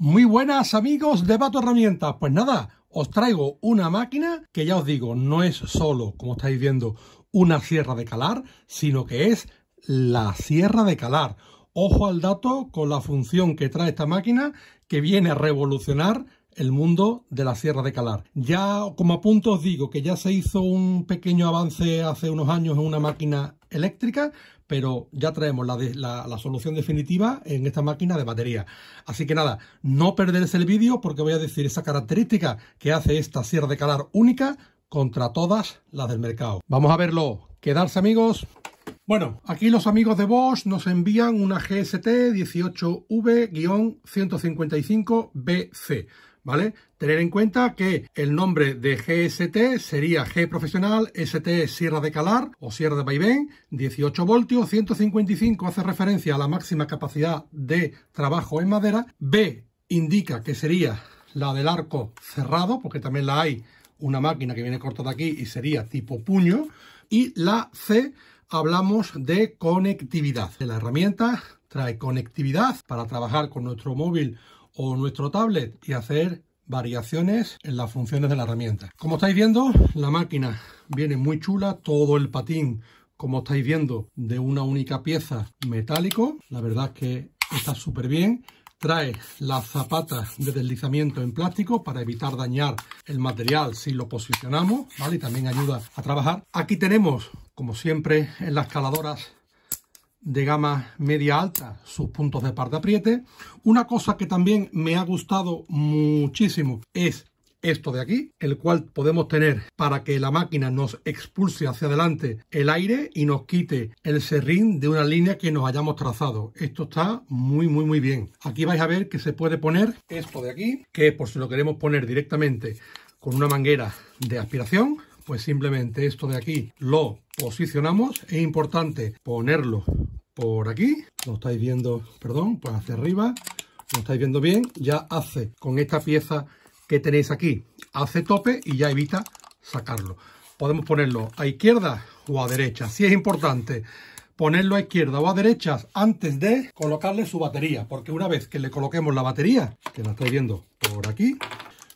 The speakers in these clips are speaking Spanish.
Muy buenas amigos de Bato Herramientas. Pues nada, os traigo una máquina que ya os digo, no es solo, como estáis viendo, una sierra de calar, sino que es la sierra de calar. Ojo al dato con la función que trae esta máquina que viene a revolucionar el mundo de la sierra de calar. Ya como apunto os digo que ya se hizo un pequeño avance hace unos años en una máquina eléctrica, pero ya traemos la, solución definitiva en esta máquina de batería. Así que nada, no perderes el vídeo porque voy a decir esa característica que hace esta sierra de calar única contra todas las del mercado. Vamos a verlo. Quedarse amigos. Bueno, aquí los amigos de Bosch nos envían una GST 18V-155BC. Tener en cuenta que el nombre de GST sería G profesional, ST Sierra de Calar o Sierra de Vaivén, 18 voltios, 155 hace referencia a la máxima capacidad de trabajo en madera, B indica que sería la del arco cerrado, porque también la hay una máquina que viene cortada aquí y sería tipo puño, y la C hablamos de conectividad. La herramienta trae conectividad para trabajar con nuestro móvil o nuestro tablet y hacer variaciones en las funciones de la herramienta. Como estáis viendo, la máquina viene muy chula, todo el patín, como estáis viendo, de una única pieza metálico. La verdad es que está súper bien. Trae las zapatas de deslizamiento en plástico para evitar dañar el material si lo posicionamos, ¿vale? Y también ayuda a trabajar. Aquí tenemos, como siempre en las caladoras, de gama media alta sus puntos de par de apriete. Una cosa que también me ha gustado muchísimo es esto de aquí, el cual podemos tener para que la máquina nos expulse hacia adelante el aire y nos quite el serrín de una línea que nos hayamos trazado. Esto está muy, muy, muy bien. Aquí vais a ver que se puede poner esto de aquí, que es por si lo queremos poner directamente con una manguera de aspiración, pues simplemente esto de aquí lo posicionamos. Es importante ponerlo por aquí. Lo estáis viendo, perdón, pues hacia arriba. Lo estáis viendo bien. Ya hace con esta pieza que tenéis aquí. Hace tope y ya evita sacarlo. Podemos ponerlo a izquierda o a derecha. Si es importante ponerlo a izquierda o a derecha antes de colocarle su batería. Porque una vez que le coloquemos la batería, que la estáis viendo por aquí,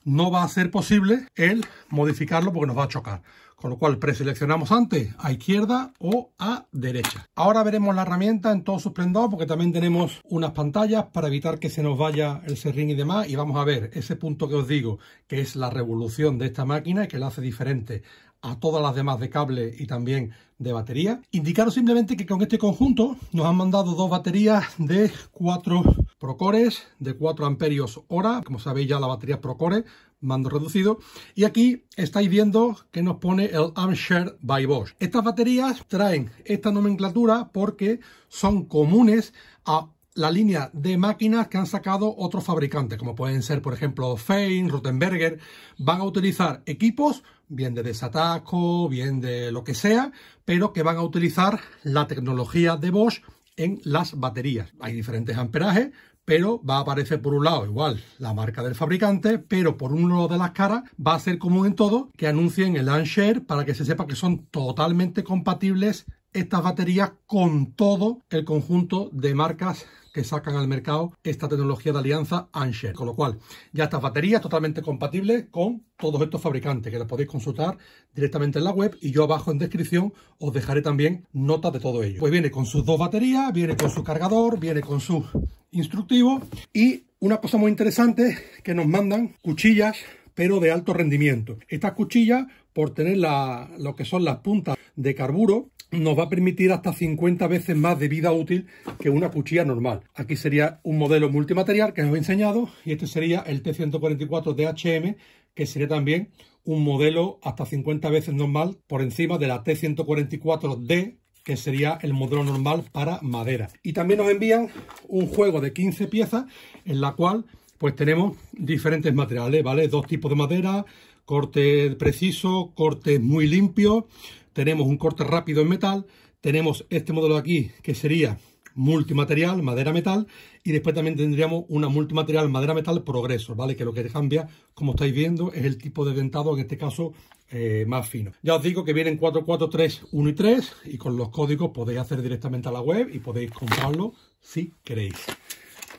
no va a ser posible el modificarlo porque nos va a chocar. Con lo cual preseleccionamos antes a izquierda o a derecha. Ahora veremos la herramienta en todo su esplendor porque también tenemos unas pantallas para evitar que se nos vaya el serrín y demás. Y vamos a ver ese punto que os digo, que es la revolución de esta máquina y que la hace diferente a todas las demás de cable y también de batería. Indicaros simplemente que con este conjunto nos han mandado dos baterías de 4 Procores de 4 amperios hora, como sabéis ya la batería Procore, mando reducido, y aquí estáis viendo que nos pone el Amshare by Bosch. Estas baterías traen esta nomenclatura porque son comunes a la línea de máquinas que han sacado otros fabricantes, como pueden ser, por ejemplo, Fein, Rutenberger, van a utilizar equipos, bien de desataco, bien de lo que sea, pero que van a utilizar la tecnología de Bosch en las baterías. Hay diferentes amperajes, pero va a aparecer por un lado igual la marca del fabricante, pero por uno de las caras va a ser común en todo que anuncien el Unshare para que se sepa que son totalmente compatibles estas baterías con todo el conjunto de marcas que sacan al mercado esta tecnología de alianza Anshare. Con lo cual, ya estas baterías totalmente compatibles con todos estos fabricantes que las podéis consultar directamente en la web y yo abajo en descripción os dejaré también notas de todo ello. Pues viene con sus dos baterías, viene con su cargador, viene con su instructivo y una cosa muy interesante que nos mandan cuchillas pero de alto rendimiento. Estas cuchillas, por tener lo que son las puntas de carburo, nos va a permitir hasta 50 veces más de vida útil que una cuchilla normal. Aquí sería un modelo multimaterial que nos he enseñado y este sería el T144 DHM que sería también un modelo hasta 50 veces normal por encima de la T144D que sería el modelo normal para madera. Y también nos envían un juego de 15 piezas en la cual pues tenemos diferentes materiales, ¿vale? Dos tipos de madera, corte preciso, corte muy limpio, tenemos un corte rápido en metal, tenemos este modelo aquí que sería multimaterial, madera-metal, y después también tendríamos una multimaterial, madera-metal, progreso, ¿vale? Que lo que cambia, como estáis viendo, es el tipo de dentado, en este caso, eh, más fino. Ya os digo que vienen 4, 4, 3, 1 y 3, y con los códigos podéis hacer directamente a la web y podéis comprarlo si queréis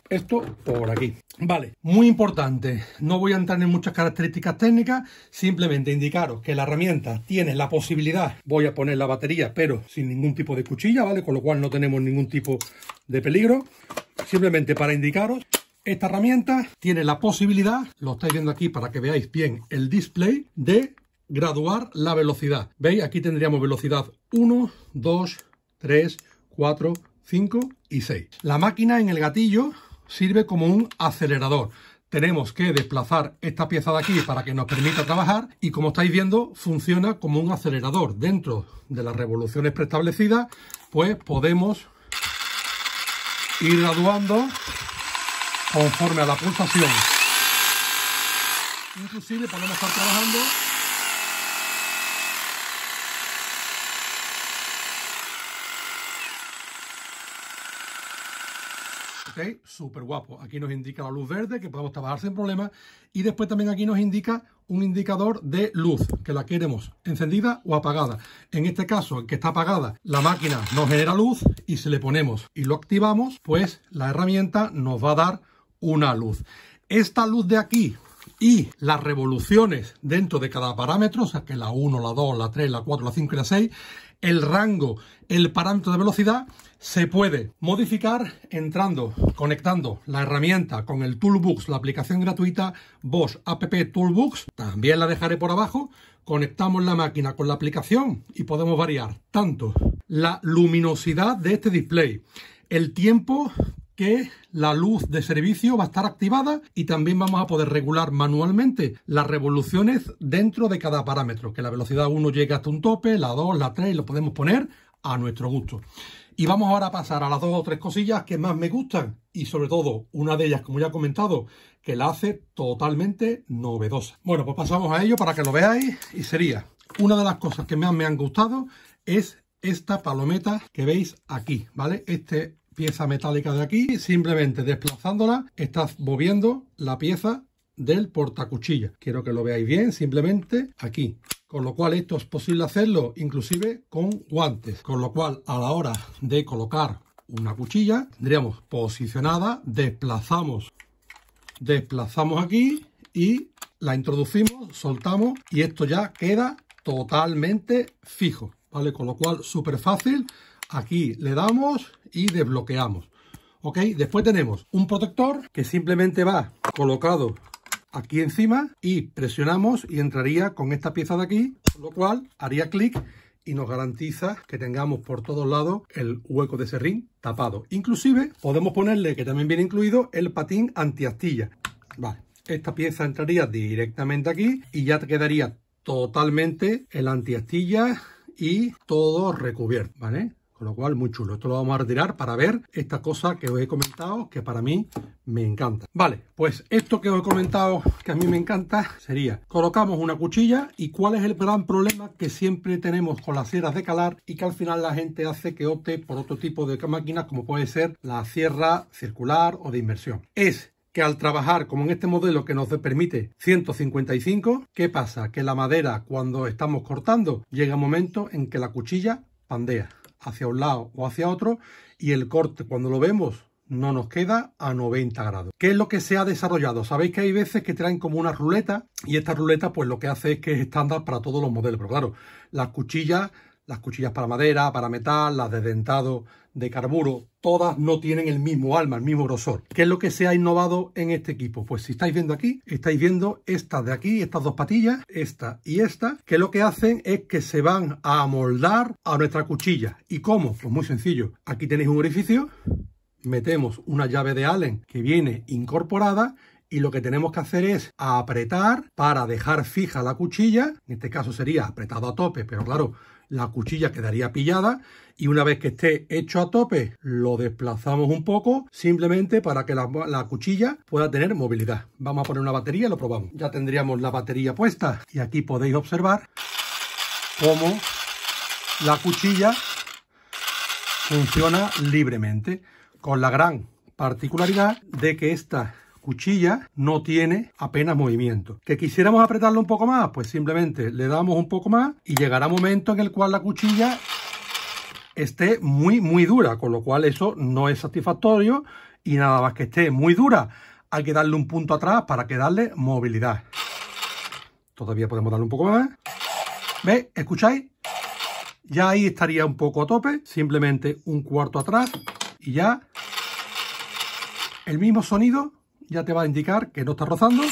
esto por aquí. Vale, muy importante, no voy a entrar en muchas características técnicas, simplemente indicaros que la herramienta tiene la posibilidad, voy a poner la batería, pero sin ningún tipo de cuchilla, ¿vale? Con lo cual no tenemos ningún tipo de peligro, simplemente para indicaros esta herramienta tiene la posibilidad, lo estáis viendo aquí para que veáis bien el display, de graduar la velocidad. ¿Veis? Aquí tendríamos velocidad 1, 2, 3, 4, 5 y 6. La máquina en el gatillo sirve como un acelerador. Tenemos que desplazar esta pieza de aquí para que nos permita trabajar y como estáis viendo funciona como un acelerador. Dentro de las revoluciones preestablecidas pues podemos ir graduando conforme a la pulsación. podemos estar trabajando Ok, súper guapo. Aquí nos indica la luz verde, que podemos trabajar sin problema. Y después también aquí nos indica un indicador de luz, que la queremos encendida o apagada. En este caso, que está apagada, la máquina nos genera luz y si le ponemos y lo activamos, pues la herramienta nos va a dar una luz. Esta luz de aquí y las revoluciones dentro de cada parámetro, o sea que la 1, la 2, la 3, la 4, la 5 y la 6, el rango, el parámetro de velocidad, se puede modificar entrando, conectando la herramienta con el Toolbox, la aplicación gratuita Bosch App Toolbox, también la dejaré por abajo, conectamos la máquina con la aplicación y podemos variar tanto la luminosidad de este display, el tiempo la luz de servicio va a estar activada y también vamos a poder regular manualmente las revoluciones dentro de cada parámetro, que la velocidad 1 llega hasta un tope, la 2, la 3, lo podemos poner a nuestro gusto. Y vamos ahora a pasar a las dos o tres cosillas que más me gustan y sobre todo una de ellas, como ya he comentado, que la hace totalmente novedosa. Bueno, pues pasamos a ello para que lo veáis y sería una de las cosas que más me han gustado es esta palometa que veis aquí, ¿vale? Este pieza metálica de aquí, simplemente desplazándola estás moviendo la pieza del portacuchilla. Quiero que lo veáis bien, simplemente aquí. Con lo cual esto es posible hacerlo inclusive con guantes. Con lo cual a la hora de colocar una cuchilla tendríamos posicionada, desplazamos, desplazamos aquí y la introducimos, soltamos y esto ya queda totalmente fijo. ¿Vale? Con lo cual súper fácil Aquí le damos y desbloqueamos. ¿Ok? Después tenemos un protector que simplemente va colocado aquí encima y presionamos y entraría con esta pieza de aquí, lo cual haría clic y nos garantiza que tengamos por todos lados el hueco de serrín tapado. Inclusive podemos ponerle, que también viene incluido, el patín antiastilla. Vale, esta pieza entraría directamente aquí y ya te quedaría totalmente el antiastilla y todo recubierto, ¿vale? lo cual, muy chulo. Esto lo vamos a retirar para ver esta cosa que os he comentado, que para mí me encanta. Vale, pues esto que os he comentado, que a mí me encanta, sería, colocamos una cuchilla y cuál es el gran problema que siempre tenemos con las sierras de calar y que al final la gente hace que opte por otro tipo de máquinas como puede ser la sierra circular o de inversión. Es que al trabajar como en este modelo que nos permite 155, ¿qué pasa? Que la madera cuando estamos cortando llega un momento en que la cuchilla pandea hacia un lado o hacia otro y el corte cuando lo vemos no nos queda a 90 grados. ¿Qué es lo que se ha desarrollado? Sabéis que hay veces que traen como una ruleta y esta ruleta pues lo que hace es que es estándar para todos los modelos, pero claro, las cuchillas las cuchillas para madera, para metal, las de dentado de carburo, todas no tienen el mismo alma, el mismo grosor. ¿Qué es lo que se ha innovado en este equipo? Pues si estáis viendo aquí, estáis viendo estas de aquí, estas dos patillas, esta y esta, que lo que hacen es que se van a amoldar a nuestra cuchilla. ¿Y cómo? Pues muy sencillo. Aquí tenéis un orificio, metemos una llave de Allen que viene incorporada y lo que tenemos que hacer es apretar para dejar fija la cuchilla, en este caso sería apretado a tope, pero claro, la cuchilla quedaría pillada y una vez que esté hecho a tope lo desplazamos un poco simplemente para que la, cuchilla pueda tener movilidad. Vamos a poner una batería y lo probamos. Ya tendríamos la batería puesta y aquí podéis observar cómo la cuchilla funciona libremente con la gran particularidad de que esta cuchilla no tiene apenas movimiento. ¿Que quisiéramos apretarlo un poco más? Pues simplemente le damos un poco más y llegará momento en el cual la cuchilla esté muy muy dura, con lo cual eso no es satisfactorio y nada más que esté muy dura hay que darle un punto atrás para que darle movilidad. Todavía podemos darle un poco más. ¿ve? ¿Escucháis? Ya ahí estaría un poco a tope, simplemente un cuarto atrás y ya el mismo sonido ya te va a indicar que no está rozando,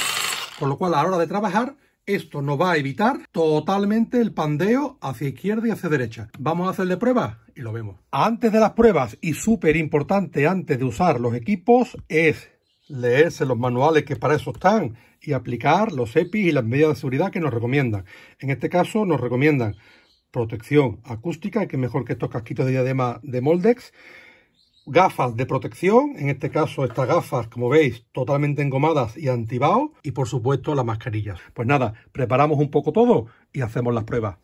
con lo cual a la hora de trabajar esto nos va a evitar totalmente el pandeo hacia izquierda y hacia derecha. Vamos a hacerle pruebas y lo vemos. Antes de las pruebas y súper importante antes de usar los equipos es leerse los manuales que para eso están y aplicar los EPIs y las medidas de seguridad que nos recomiendan. En este caso nos recomiendan protección acústica, que es mejor que estos casquitos de diadema de Moldex, gafas de protección, en este caso estas gafas, como veis, totalmente engomadas y antibao, y por supuesto las mascarillas. Pues nada, preparamos un poco todo y hacemos las pruebas.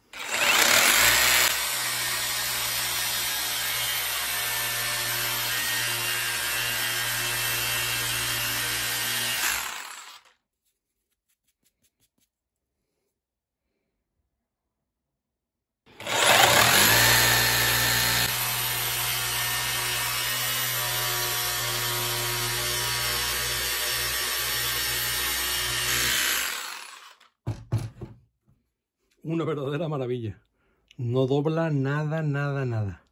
una verdadera maravilla. No dobla nada, nada, nada.